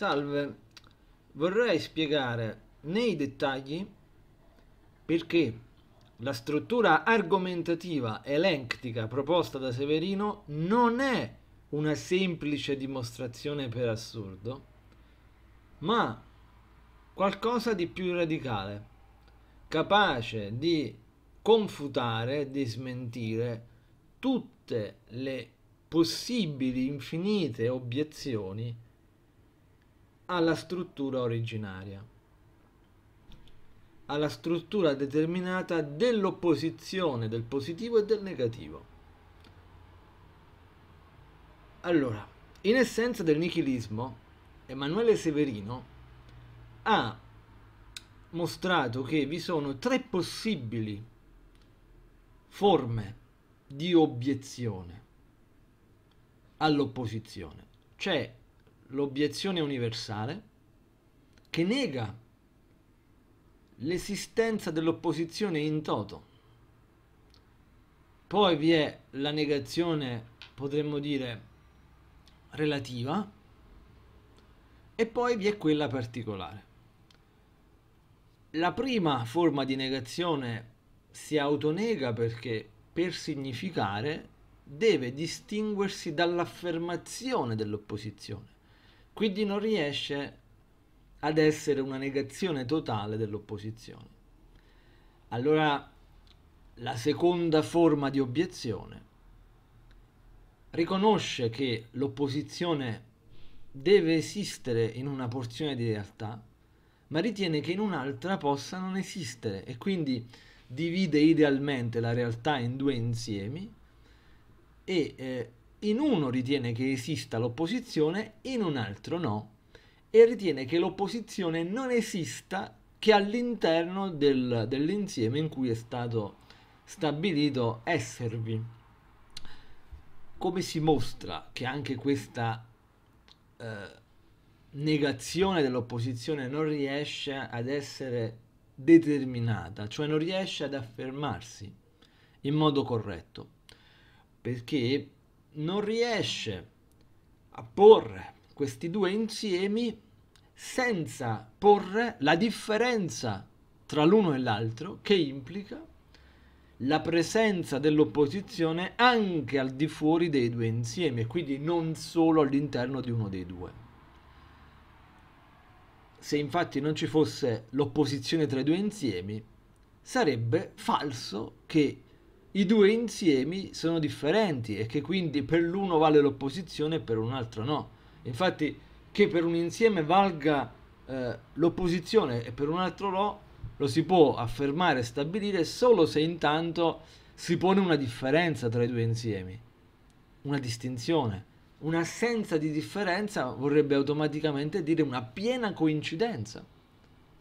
Salve, vorrei spiegare nei dettagli perché la struttura argomentativa elenctica proposta da Severino non è una semplice dimostrazione per assurdo, ma qualcosa di più radicale, capace di confutare, di smentire tutte le possibili infinite obiezioni alla struttura originaria, alla struttura determinata dell'opposizione del positivo e del negativo. Allora, in essenza del nichilismo, Emanuele Severino ha mostrato che vi sono tre possibili forme di obiezione all'opposizione. C'è l'obiezione universale che nega l'esistenza dell'opposizione in toto. Poi vi è la negazione, potremmo dire, relativa e poi vi è quella particolare. La prima forma di negazione si autonega perché per significare deve distinguersi dall'affermazione dell'opposizione. Quindi non riesce ad essere una negazione totale dell'opposizione. Allora, la seconda forma di obiezione riconosce che l'opposizione deve esistere in una porzione di realtà, ma ritiene che in un'altra possa non esistere e quindi divide idealmente la realtà in due insiemi e eh, in uno ritiene che esista l'opposizione, in un altro no, e ritiene che l'opposizione non esista che all'interno del, dell'insieme in cui è stato stabilito esservi. Come si mostra che anche questa eh, negazione dell'opposizione non riesce ad essere determinata, cioè non riesce ad affermarsi in modo corretto, perché non riesce a porre questi due insiemi senza porre la differenza tra l'uno e l'altro che implica la presenza dell'opposizione anche al di fuori dei due insiemi, quindi non solo all'interno di uno dei due. Se infatti non ci fosse l'opposizione tra i due insiemi, sarebbe falso che i due insiemi sono differenti e che quindi per l'uno vale l'opposizione e per un altro no. Infatti che per un insieme valga eh, l'opposizione e per un altro no, lo si può affermare e stabilire solo se intanto si pone una differenza tra i due insiemi, una distinzione. Un'assenza di differenza vorrebbe automaticamente dire una piena coincidenza,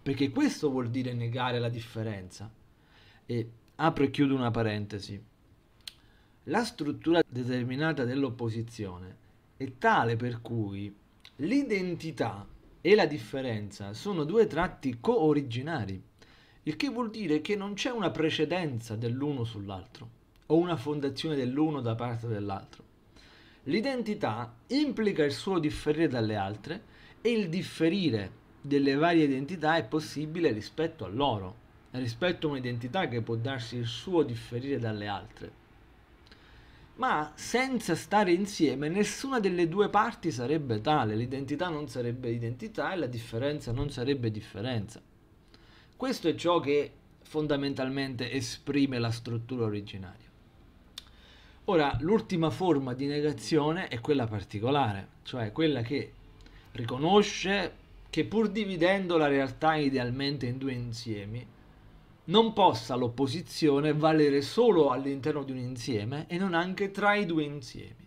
perché questo vuol dire negare la differenza. E Apro e chiudo una parentesi. La struttura determinata dell'opposizione è tale per cui l'identità e la differenza sono due tratti co cooriginari, il che vuol dire che non c'è una precedenza dell'uno sull'altro o una fondazione dell'uno da parte dell'altro. L'identità implica il suo differire dalle altre e il differire delle varie identità è possibile rispetto a loro rispetto a un'identità che può darsi il suo differire dalle altre. Ma senza stare insieme nessuna delle due parti sarebbe tale, l'identità non sarebbe identità e la differenza non sarebbe differenza. Questo è ciò che fondamentalmente esprime la struttura originaria. Ora, l'ultima forma di negazione è quella particolare, cioè quella che riconosce che pur dividendo la realtà idealmente in due insiemi, non possa l'opposizione valere solo all'interno di un insieme e non anche tra i due insiemi.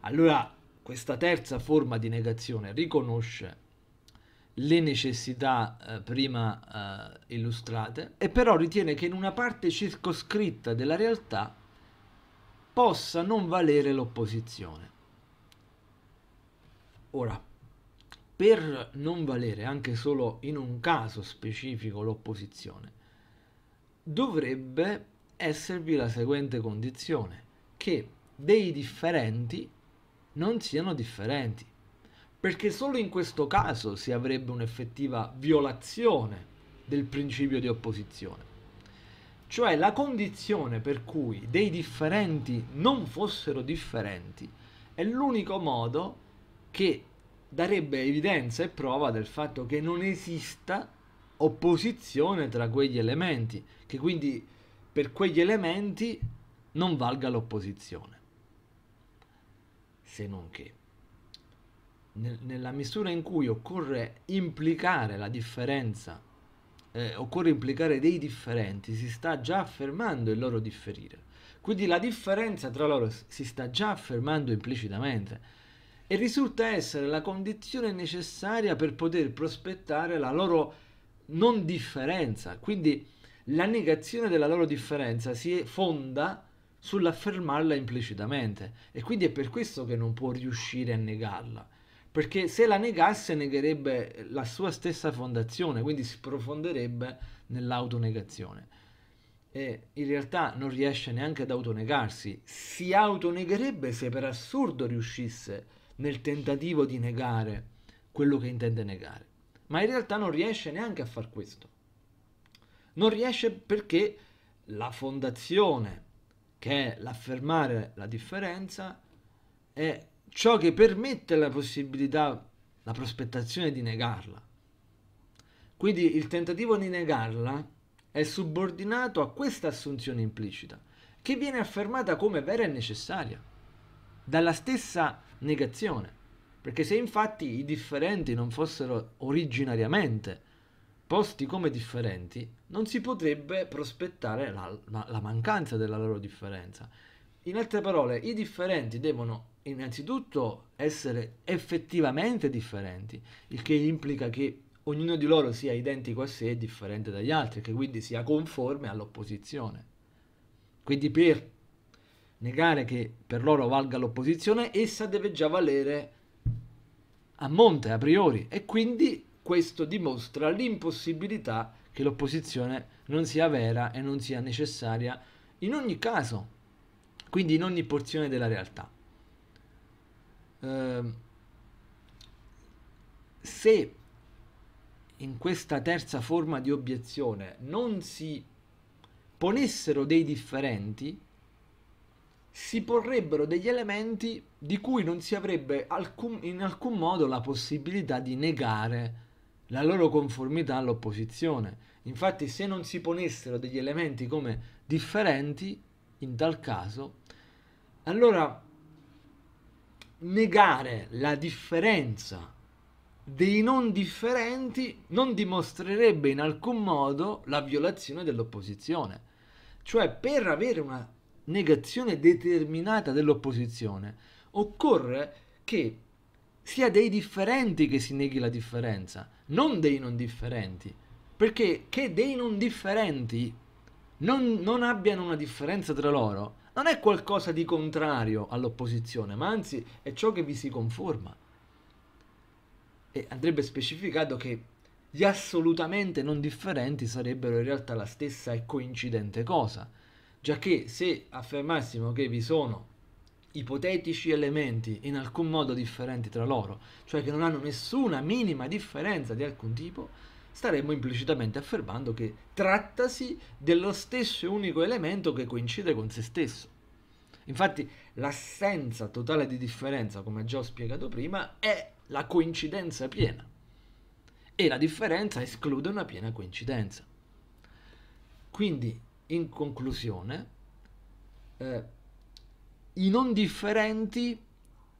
Allora, questa terza forma di negazione riconosce le necessità eh, prima eh, illustrate e però ritiene che in una parte circoscritta della realtà possa non valere l'opposizione. Ora, per non valere anche solo in un caso specifico l'opposizione, dovrebbe esservi la seguente condizione, che dei differenti non siano differenti, perché solo in questo caso si avrebbe un'effettiva violazione del principio di opposizione. Cioè la condizione per cui dei differenti non fossero differenti è l'unico modo che darebbe evidenza e prova del fatto che non esista opposizione tra quegli elementi, che quindi per quegli elementi non valga l'opposizione. Se non che nel, nella misura in cui occorre implicare la differenza, eh, occorre implicare dei differenti, si sta già affermando il loro differire. Quindi la differenza tra loro si sta già affermando implicitamente e risulta essere la condizione necessaria per poter prospettare la loro non differenza. Quindi la negazione della loro differenza si fonda sull'affermarla implicitamente e quindi è per questo che non può riuscire a negarla perché se la negasse negherebbe la sua stessa fondazione, quindi si profonderebbe nell'autonegazione. E in realtà non riesce neanche ad autonegarsi, si autonegherebbe se per assurdo riuscisse nel tentativo di negare quello che intende negare ma in realtà non riesce neanche a far questo. Non riesce perché la fondazione, che è l'affermare la differenza, è ciò che permette la possibilità, la prospettazione di negarla. Quindi il tentativo di negarla è subordinato a questa assunzione implicita, che viene affermata come vera e necessaria, dalla stessa negazione. Perché se infatti i differenti non fossero originariamente posti come differenti, non si potrebbe prospettare la, la, la mancanza della loro differenza. In altre parole, i differenti devono innanzitutto essere effettivamente differenti, il che implica che ognuno di loro sia identico a sé e differente dagli altri, che quindi sia conforme all'opposizione. Quindi per negare che per loro valga l'opposizione, essa deve già valere a monte a priori e quindi questo dimostra l'impossibilità che l'opposizione non sia vera e non sia necessaria in ogni caso, quindi in ogni porzione della realtà. Eh, se in questa terza forma di obiezione non si ponessero dei differenti, si porrebbero degli elementi di cui non si avrebbe alcun, in alcun modo la possibilità di negare la loro conformità all'opposizione. Infatti, se non si ponessero degli elementi come differenti, in tal caso, allora negare la differenza dei non differenti non dimostrerebbe in alcun modo la violazione dell'opposizione. Cioè, per avere una negazione determinata dell'opposizione, occorre che sia dei differenti che si neghi la differenza, non dei non differenti. Perché che dei non differenti non, non abbiano una differenza tra loro non è qualcosa di contrario all'opposizione, ma anzi è ciò che vi si conforma. E andrebbe specificato che gli assolutamente non differenti sarebbero in realtà la stessa e coincidente cosa già che se affermassimo che vi sono ipotetici elementi in alcun modo differenti tra loro, cioè che non hanno nessuna minima differenza di alcun tipo, staremmo implicitamente affermando che trattasi dello stesso e unico elemento che coincide con se stesso. Infatti l'assenza totale di differenza, come già ho spiegato prima, è la coincidenza piena e la differenza esclude una piena coincidenza. Quindi in conclusione, eh, i non differenti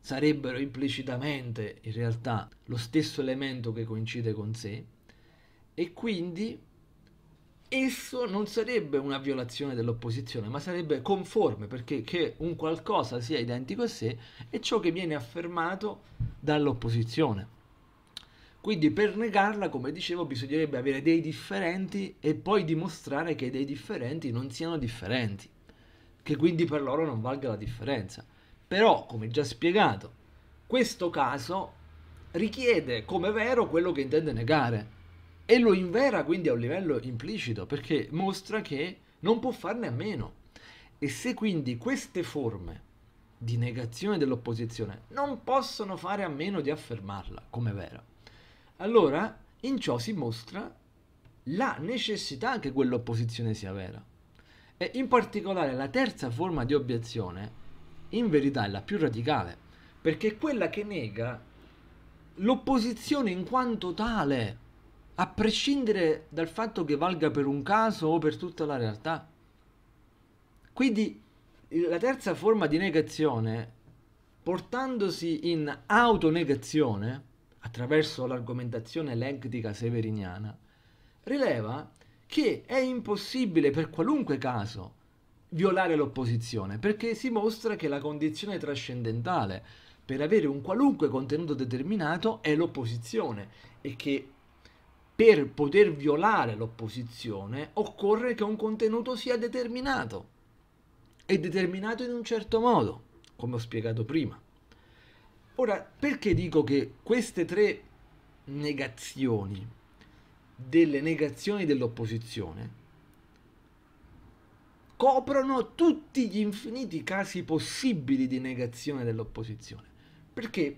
sarebbero implicitamente in realtà lo stesso elemento che coincide con sé e quindi esso non sarebbe una violazione dell'opposizione, ma sarebbe conforme perché che un qualcosa sia identico a sé è ciò che viene affermato dall'opposizione. Quindi per negarla, come dicevo, bisognerebbe avere dei differenti e poi dimostrare che dei differenti non siano differenti, che quindi per loro non valga la differenza. Però, come già spiegato, questo caso richiede come vero quello che intende negare e lo invera quindi a un livello implicito perché mostra che non può farne a meno. E se quindi queste forme di negazione dell'opposizione non possono fare a meno di affermarla come vera, allora, in ciò si mostra la necessità che quell'opposizione sia vera. E in particolare la terza forma di obiezione, in verità, è la più radicale, perché è quella che nega l'opposizione in quanto tale, a prescindere dal fatto che valga per un caso o per tutta la realtà. Quindi la terza forma di negazione, portandosi in autonegazione, attraverso l'argomentazione elentica severiniana, rileva che è impossibile per qualunque caso violare l'opposizione, perché si mostra che la condizione trascendentale per avere un qualunque contenuto determinato è l'opposizione e che per poter violare l'opposizione occorre che un contenuto sia determinato e determinato in un certo modo, come ho spiegato prima. Ora, perché dico che queste tre negazioni delle negazioni dell'opposizione coprono tutti gli infiniti casi possibili di negazione dell'opposizione, perché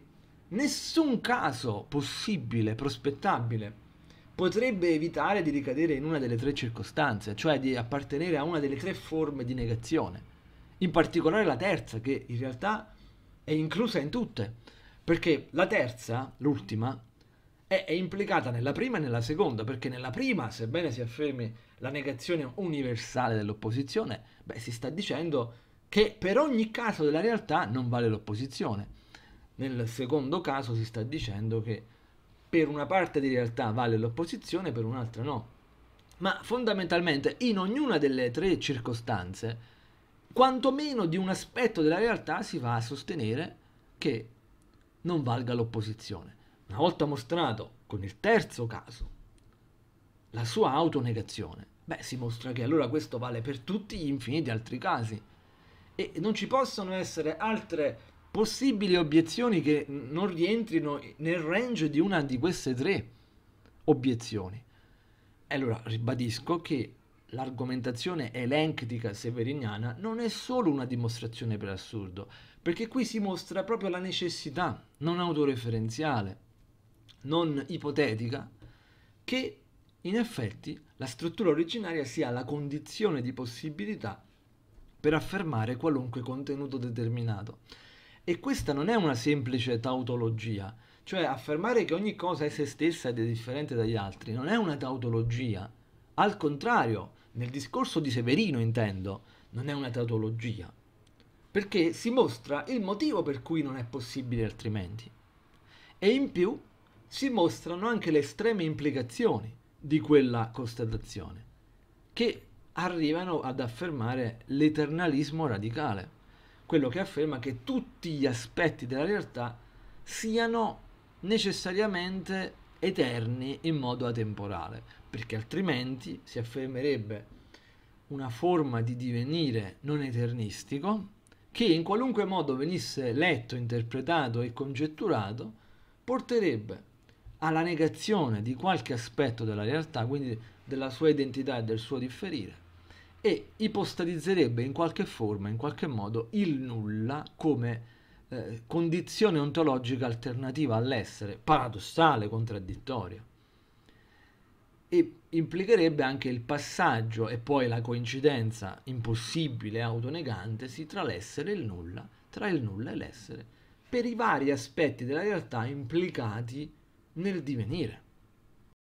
nessun caso possibile, prospettabile, potrebbe evitare di ricadere in una delle tre circostanze, cioè di appartenere a una delle tre forme di negazione, in particolare la terza, che in realtà è inclusa in tutte, perché la terza, l'ultima, è, è implicata nella prima e nella seconda, perché nella prima, sebbene si affermi la negazione universale dell'opposizione, beh, si sta dicendo che per ogni caso della realtà non vale l'opposizione. Nel secondo caso si sta dicendo che per una parte di realtà vale l'opposizione, per un'altra no. Ma fondamentalmente in ognuna delle tre circostanze quantomeno di un aspetto della realtà si va a sostenere che non valga l'opposizione. Una volta mostrato con il terzo caso la sua autonegazione, beh, si mostra che allora questo vale per tutti gli infiniti altri casi e non ci possono essere altre possibili obiezioni che non rientrino nel range di una di queste tre obiezioni. E allora ribadisco che l'argomentazione elenctica severiniana non è solo una dimostrazione per assurdo, perché qui si mostra proprio la necessità non autoreferenziale, non ipotetica, che in effetti la struttura originaria sia la condizione di possibilità per affermare qualunque contenuto determinato. E questa non è una semplice tautologia, cioè affermare che ogni cosa è se stessa ed è differente dagli altri, non è una tautologia, al contrario, nel discorso di Severino intendo, non è una tautologia, perché si mostra il motivo per cui non è possibile altrimenti. E in più si mostrano anche le estreme implicazioni di quella constatazione, che arrivano ad affermare l'eternalismo radicale, quello che afferma che tutti gli aspetti della realtà siano necessariamente eterni in modo atemporale, perché altrimenti si affermerebbe una forma di divenire non eternistico che in qualunque modo venisse letto, interpretato e congetturato porterebbe alla negazione di qualche aspetto della realtà, quindi della sua identità e del suo differire, e ipostatizzerebbe in qualche forma, in qualche modo, il nulla come eh, condizione ontologica alternativa all'essere, paradossale, contraddittoria. E implicherebbe anche il passaggio e poi la coincidenza impossibile e autonegantesi tra l'essere e il nulla, tra il nulla e l'essere, per i vari aspetti della realtà implicati nel divenire.